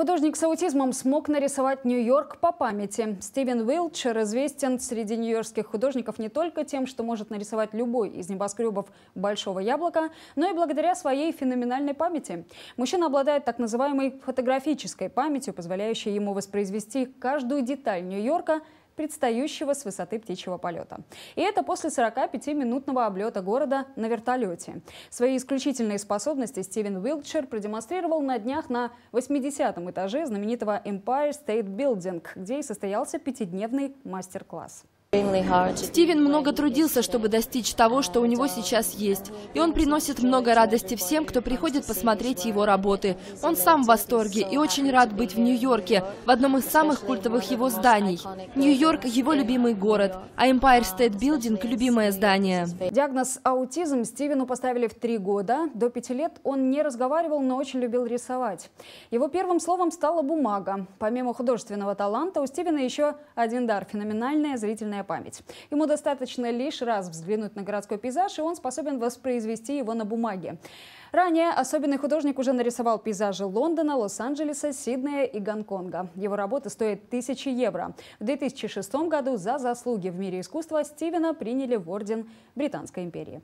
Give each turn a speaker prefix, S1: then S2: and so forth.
S1: Художник с аутизмом смог нарисовать Нью-Йорк по памяти. Стивен Уилчер известен среди нью-йоркских художников не только тем, что может нарисовать любой из небоскребов Большого Яблока, но и благодаря своей феноменальной памяти. Мужчина обладает так называемой фотографической памятью, позволяющей ему воспроизвести каждую деталь Нью-Йорка – предстающего с высоты птичьего полета. И это после 45-минутного облета города на вертолете. Свои исключительные способности Стивен Уилчер продемонстрировал на днях на 80-м этаже знаменитого Empire State Building, где
S2: и состоялся пятидневный мастер-класс. Стивен много трудился, чтобы достичь того, что у него сейчас есть. И он приносит много радости всем, кто приходит посмотреть его работы. Он сам в восторге и очень рад быть в Нью-Йорке, в одном из самых культовых его зданий. Нью-Йорк – его любимый город, а Empire State Building – любимое здание.
S1: Диагноз аутизм Стивену поставили в три года. До пяти лет он не разговаривал, но очень любил рисовать. Его первым словом стала бумага. Помимо художественного таланта, у Стивена еще один дар – феноменальное зрительное культурная память. Ему достаточно лишь раз взглянуть на городской пейзаж, и он способен воспроизвести его на бумаге. Ранее особенный художник уже нарисовал пейзажи Лондона, Лос-Анджелеса, Сиднея и Гонконга. Его работы стоят тысячи евро. В 2006 году за заслуги в мире искусства Стивена приняли в орден Британской империи.